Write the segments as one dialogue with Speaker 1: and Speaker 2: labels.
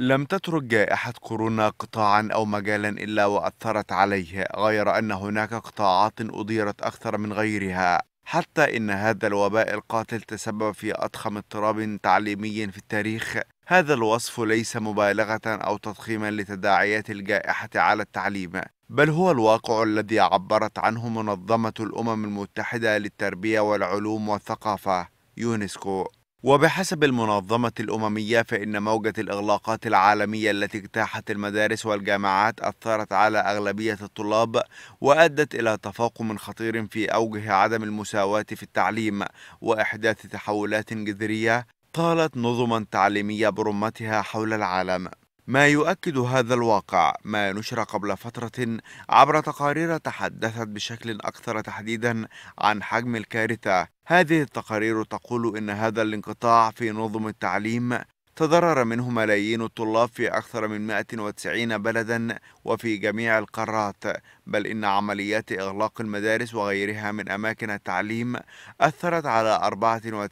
Speaker 1: لم تترك جائحة كورونا قطاعا أو مجالا إلا وأثرت عليه غير أن هناك قطاعات أديرت أكثر من غيرها حتى إن هذا الوباء القاتل تسبب في أضخم اضطراب تعليمي في التاريخ هذا الوصف ليس مبالغة أو تضخيما لتداعيات الجائحة على التعليم بل هو الواقع الذي عبرت عنه منظمة الأمم المتحدة للتربية والعلوم والثقافة يونسكو وبحسب المنظمة الأممية فإن موجة الإغلاقات العالمية التي اجتاحت المدارس والجامعات أثرت على أغلبية الطلاب وأدت إلى تفاقم خطير في أوجه عدم المساواة في التعليم وإحداث تحولات جذرية طالت نظما تعليمية برمتها حول العالم ما يؤكد هذا الواقع ما نشر قبل فترة عبر تقارير تحدثت بشكل أكثر تحديدا عن حجم الكارثة هذه التقارير تقول إن هذا الانقطاع في نظم التعليم تضرر منه ملايين الطلاب في أكثر من 190 بلدا وفي جميع القارات بل إن عمليات إغلاق المدارس وغيرها من أماكن التعليم أثرت على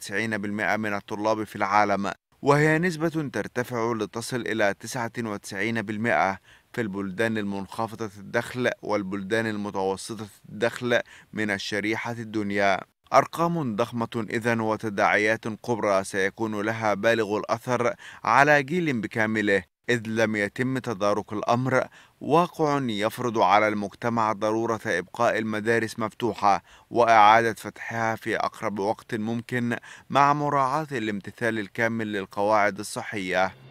Speaker 1: 94% من الطلاب في العالم وهي نسبة ترتفع لتصل إلى 99% في البلدان المنخفضة الدخل والبلدان المتوسطة الدخل من الشريحة الدنيا أرقام ضخمة إذا وتداعيات كبرى سيكون لها بالغ الأثر على جيل بكامله إذ لم يتم تدارك الأمر واقع يفرض على المجتمع ضرورة إبقاء المدارس مفتوحة وإعادة فتحها في أقرب وقت ممكن مع مراعاة الامتثال الكامل للقواعد الصحية